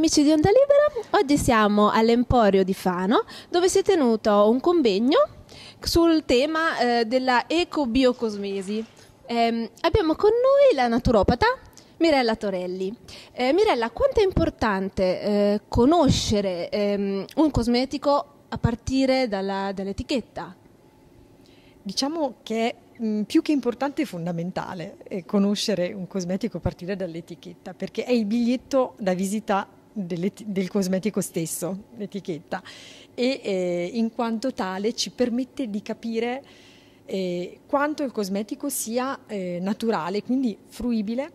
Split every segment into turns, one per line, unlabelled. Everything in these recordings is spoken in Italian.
amici di Onda Libera, oggi siamo all'Emporio di Fano dove si è tenuto un convegno sul tema eh, della ecobiocosmesi. Eh, abbiamo con noi la naturopata Mirella Torelli. Eh, Mirella, quanto è importante eh, conoscere ehm, un cosmetico
a partire dalla, dall'etichetta? Diciamo che mm, più che importante è fondamentale eh, conoscere un cosmetico a partire dall'etichetta perché è il biglietto da visita del, cosmetico stesso, l'etichetta, e eh, in quanto tale ci permette di capire eh, quanto il cosmetico sia eh, naturale, quindi fruibile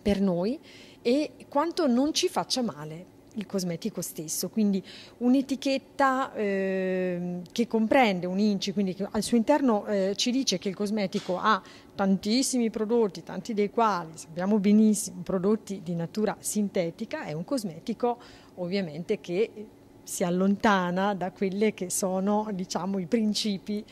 per noi e quanto non ci faccia male, il cosmetico stesso, quindi un'etichetta eh, che comprende un INCI, quindi che al suo interno eh, ci dice che il cosmetico ha tantissimi prodotti, tanti dei quali sappiamo benissimo prodotti di natura sintetica, è un cosmetico ovviamente che si allontana da quelli che sono diciamo, i principi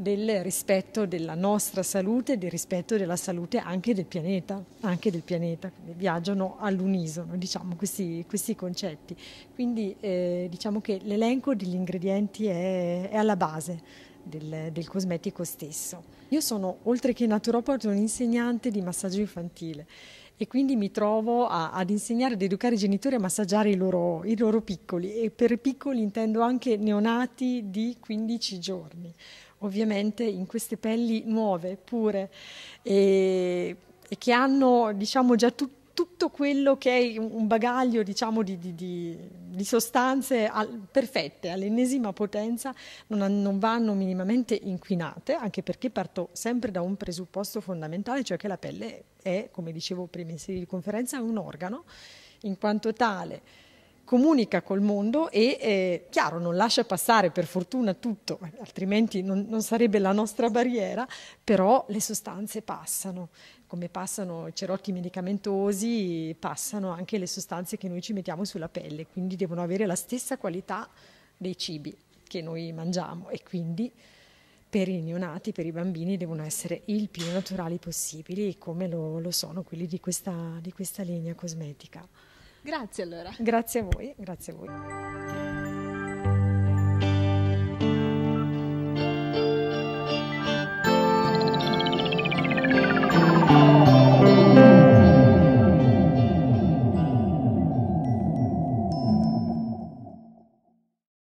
del rispetto della nostra salute e del rispetto della salute anche del pianeta, anche del pianeta. viaggiano all'unisono diciamo, questi, questi, concetti. Quindi eh, diciamo che l'elenco degli ingredienti è, è alla base. Del, del, cosmetico stesso. Io sono, oltre che naturopata, un'insegnante di massaggio infantile e quindi mi trovo a, ad insegnare, ad educare i genitori a massaggiare i loro, i loro piccoli e per piccoli intendo anche neonati di 15 giorni ovviamente in queste pelli nuove, pure, e, e che hanno diciamo, già tut, tutto quello che è un bagaglio diciamo, di, di, di, di, sostanze al, perfette, all'ennesima potenza, non, non vanno minimamente inquinate, anche perché parto sempre da un presupposto fondamentale, cioè che la pelle è, come dicevo prima in serie di conferenza, un organo in quanto tale comunica col mondo e eh, chiaro non lascia passare per fortuna tutto, altrimenti non, non sarebbe la nostra barriera, però le sostanze passano come passano i cerotti medicamentosi, passano anche le sostanze che noi ci mettiamo sulla pelle, quindi devono avere la stessa qualità dei cibi che noi mangiamo e quindi per i neonati, per i bambini devono essere il più naturali possibili come lo, lo sono quelli di questa, di questa linea cosmetica.
Grazie allora. Grazie
a voi, grazie a voi.